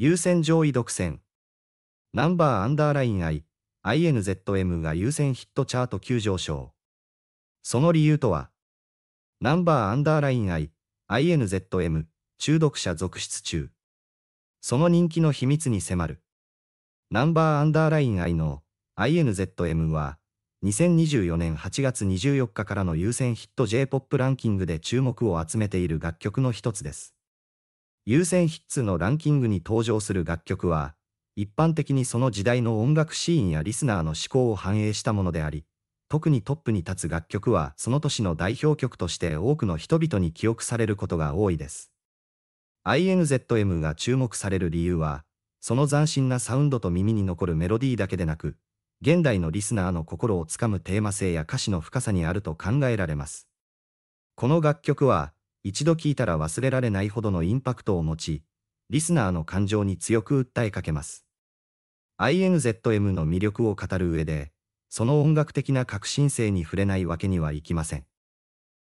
優先上位独占。ナンバーアンダーライン I、INZM が優先ヒットチャート急上昇。その理由とは、ナンバーアンダーライン I、INZM、中毒者続出中。その人気の秘密に迫る。ナンバーアンダーライン I の INZM は、2024年8月24日からの優先ヒット J-POP ランキングで注目を集めている楽曲の一つです。優先ヒッツのランキングに登場する楽曲は、一般的にその時代の音楽シーンやリスナーの思考を反映したものであり、特にトップに立つ楽曲はその年の代表曲として多くの人々に記憶されることが多いです。INZM が注目される理由は、その斬新なサウンドと耳に残るメロディーだけでなく、現代のリスナーの心をつかむテーマ性や歌詞の深さにあると考えられます。この楽曲は、一度聞いたら忘れられないほどのインパクトを持ち、リスナーの感情に強く訴えかけます。INZM の魅力を語る上で、その音楽的な革新性に触れないわけにはいきません。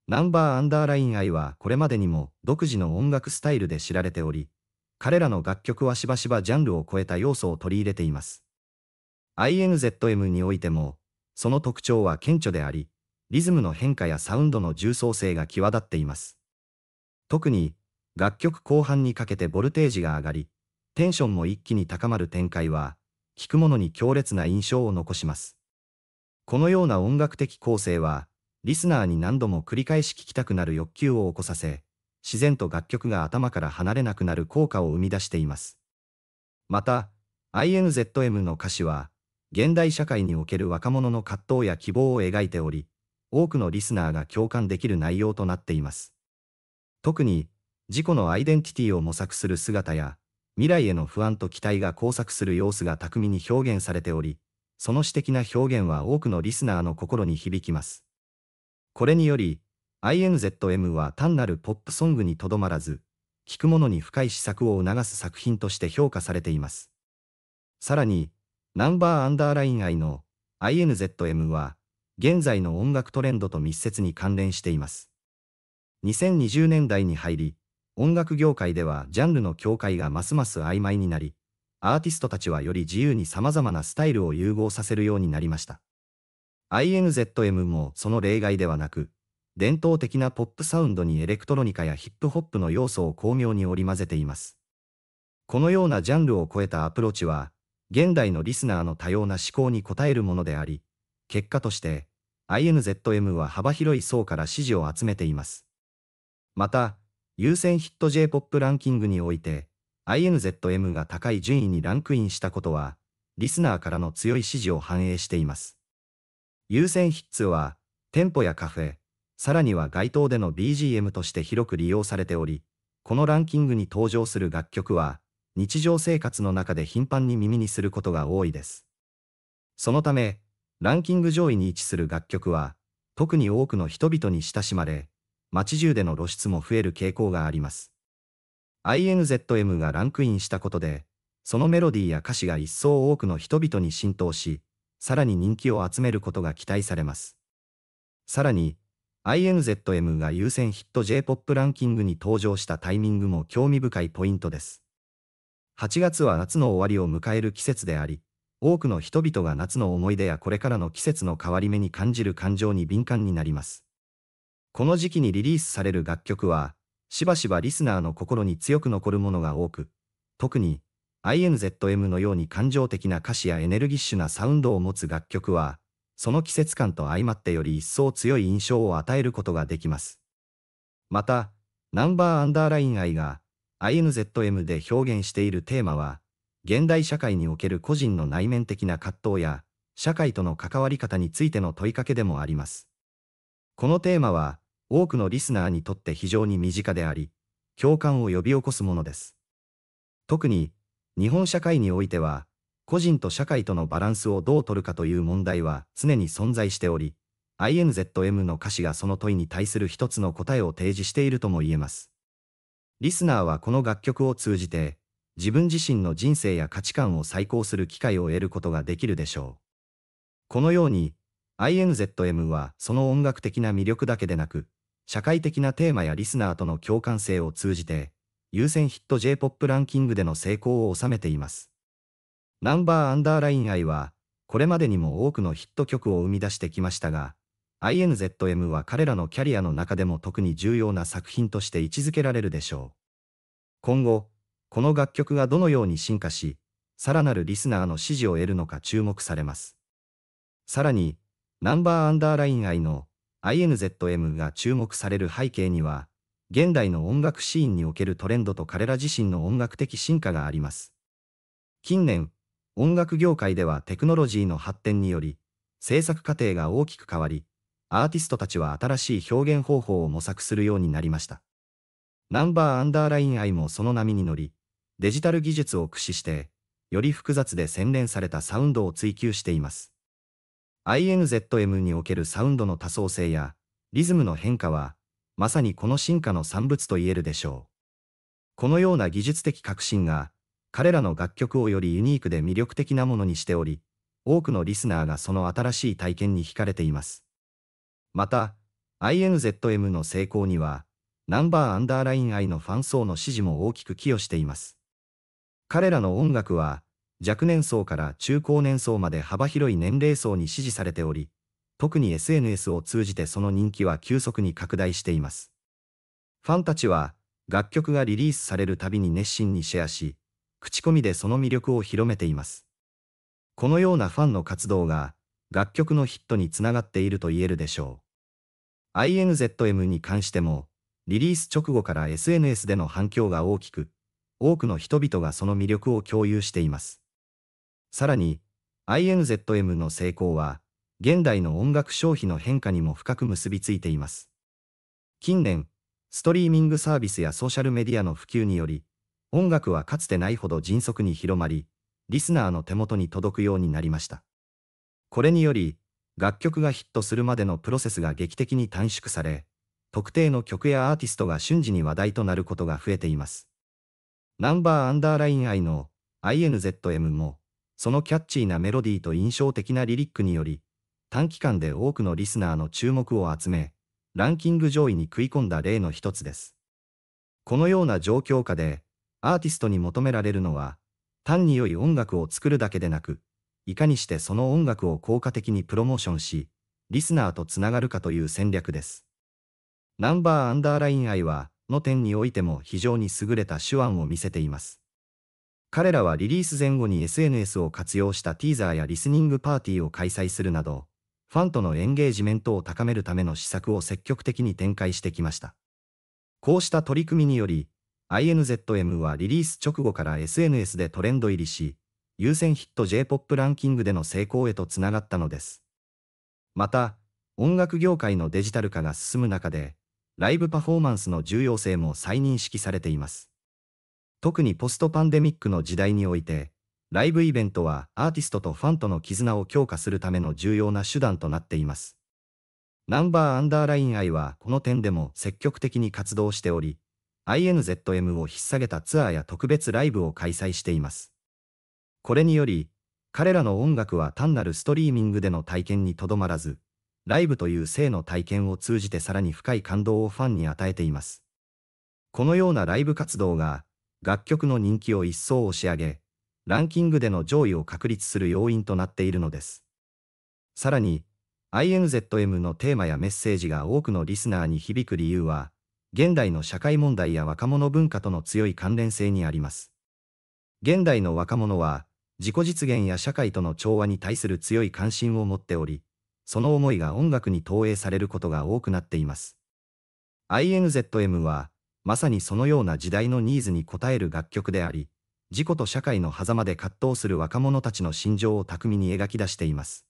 ナンバーアンダーライン I はこれまでにも独自の音楽スタイルで知られており、彼らの楽曲はしばしばジャンルを超えた要素を取り入れています。INZM においても、その特徴は顕著であり、リズムの変化やサウンドの重層性が際立っています。特に、楽曲後半にかけてボルテージが上がり、テンションも一気に高まる展開は、聴く者に強烈な印象を残します。このような音楽的構成は、リスナーに何度も繰り返し聴きたくなる欲求を起こさせ、自然と楽曲が頭から離れなくなる効果を生み出しています。また、INZM の歌詞は、現代社会における若者の葛藤や希望を描いており、多くのリスナーが共感できる内容となっています。特に、自己のアイデンティティを模索する姿や、未来への不安と期待が交錯する様子が巧みに表現されており、その詩的な表現は多くのリスナーの心に響きます。これにより、INZM は単なるポップソングにとどまらず、聴く者に深い思索を促す作品として評価されています。さらに、ナンバーアンダーライン愛の INZM は、現在の音楽トレンドと密接に関連しています。2020年代に入り、音楽業界ではジャンルの境界がますます曖昧になり、アーティストたちはより自由に様々なスタイルを融合させるようになりました。INZM もその例外ではなく、伝統的なポップサウンドにエレクトロニカやヒップホップの要素を巧妙に織り交ぜています。このようなジャンルを超えたアプローチは、現代のリスナーの多様な思考に応えるものであり、結果として、INZM は幅広い層から支持を集めています。また、優先ヒット J-POP ランキングにおいて、INZM が高い順位にランクインしたことは、リスナーからの強い支持を反映しています。優先ヒッツは、店舗やカフェ、さらには街頭での BGM として広く利用されており、このランキングに登場する楽曲は、日常生活の中で頻繁に耳にすることが多いです。そのため、ランキング上位に位置する楽曲は、特に多くの人々に親しまれ、街中での露出も増える傾向があります。INZM がランクインしたことで、そのメロディーや歌詞が一層多くの人々に浸透し、さらに人気を集めることが期待されます。さらに、INZM が優先ヒット J-POP ランキングに登場したタイミングも興味深いポイントです。8月は夏の終わりを迎える季節であり、多くの人々が夏の思い出やこれからの季節の変わり目に感じる感情に敏感になります。この時期にリリースされる楽曲は、しばしばリスナーの心に強く残るものが多く、特に INZM のように感情的な歌詞やエネルギッシュなサウンドを持つ楽曲は、その季節感と相まってより一層強い印象を与えることができます。また、ナンバーアンダーライン愛が INZM で表現しているテーマは、現代社会における個人の内面的な葛藤や、社会との関わり方についての問いかけでもあります。このテーマは、多くのリスナーにとって非常に身近であり、共感を呼び起こすものです。特に、日本社会においては、個人と社会とのバランスをどう取るかという問題は常に存在しており、INZM の歌詞がその問いに対する一つの答えを提示しているとも言えます。リスナーはこの楽曲を通じて、自分自身の人生や価値観を再考する機会を得ることができるでしょう。このように、INZM はその音楽的な魅力だけでなく、社会的なテーマやリスナーとの共感性を通じて、優先ヒット J-POP ランキングでの成功を収めています。ナンバーアンダーライン I は、これまでにも多くのヒット曲を生み出してきましたが、INZM は彼らのキャリアの中でも特に重要な作品として位置づけられるでしょう。今後、この楽曲がどのように進化し、さらなるリスナーの支持を得るのか注目されます。さらに、ナンバーアンダーライン I の INZM が注目される背景には、現代の音楽シーンにおけるトレンドと彼ら自身の音楽的進化があります。近年、音楽業界ではテクノロジーの発展により、制作過程が大きく変わり、アーティストたちは新しい表現方法を模索するようになりました。ナンバーアンダーライン愛もその波に乗り、デジタル技術を駆使して、より複雑で洗練されたサウンドを追求しています。INZM におけるサウンドの多層性やリズムの変化は、まさにこの進化の産物と言えるでしょう。このような技術的革新が、彼らの楽曲をよりユニークで魅力的なものにしており、多くのリスナーがその新しい体験に惹かれています。また、INZM の成功には、ナンバーアンダーライン愛のファン層の支持も大きく寄与しています。彼らの音楽は、若年層から中高年層まで幅広い年齢層に支持されており、特に SNS を通じてその人気は急速に拡大しています。ファンたちは、楽曲がリリースされるたびに熱心にシェアし、口コミでその魅力を広めています。このようなファンの活動が、楽曲のヒットにつながっていると言えるでしょう。INZM に関しても、リリース直後から SNS での反響が大きく、多くの人々がその魅力を共有しています。さらに、INZM の成功は、現代の音楽消費の変化にも深く結びついています。近年、ストリーミングサービスやソーシャルメディアの普及により、音楽はかつてないほど迅速に広まり、リスナーの手元に届くようになりました。これにより、楽曲がヒットするまでのプロセスが劇的に短縮され、特定の曲やアーティストが瞬時に話題となることが増えています。ナンバーアンダーライン I の INZM も、そのキャッチーなメロディーと印象的なリリックにより、短期間で多くのリスナーの注目を集め、ランキング上位に食い込んだ例の一つです。このような状況下で、アーティストに求められるのは、単に良い音楽を作るだけでなく、いかにしてその音楽を効果的にプロモーションし、リスナーとつながるかという戦略です。ナンバーアンダーライン愛は、の点においても非常に優れた手腕を見せています。彼らはリリース前後に SNS を活用したティーザーやリスニングパーティーを開催するなど、ファンとのエンゲージメントを高めるための施策を積極的に展開してきました。こうした取り組みにより、INZM はリリース直後から SNS でトレンド入りし、優先ヒット J-POP ランキングでの成功へとつながったのです。また、音楽業界のデジタル化が進む中で、ライブパフォーマンスの重要性も再認識されています。特にポストパンデミックの時代において、ライブイベントはアーティストとファンとの絆を強化するための重要な手段となっています。ナンバーアンダーライン I はこの点でも積極的に活動しており、INZM を引っ提げたツアーや特別ライブを開催しています。これにより、彼らの音楽は単なるストリーミングでの体験にとどまらず、ライブという性の体験を通じてさらに深い感動をファンに与えています。このようなライブ活動が楽曲の人気を一層押し上げ、ランキングでの上位を確立する要因となっているのです。さらに、INZM のテーマやメッセージが多くのリスナーに響く理由は、現代の社会問題や若者文化との強い関連性にあります。現代の若者は、自己実現や社会との調和に対する強い関心を持っており、その思いが音楽に投影されることが多くなっています。INZM は、まさにそのような時代のニーズに応える楽曲であり、自己と社会の狭間で葛藤する若者たちの心情を巧みに描き出しています。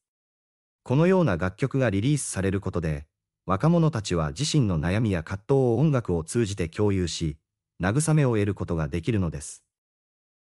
このような楽曲がリリースされることで、若者たちは自身の悩みや葛藤を音楽を通じて共有し、慰めを得ることができるのです。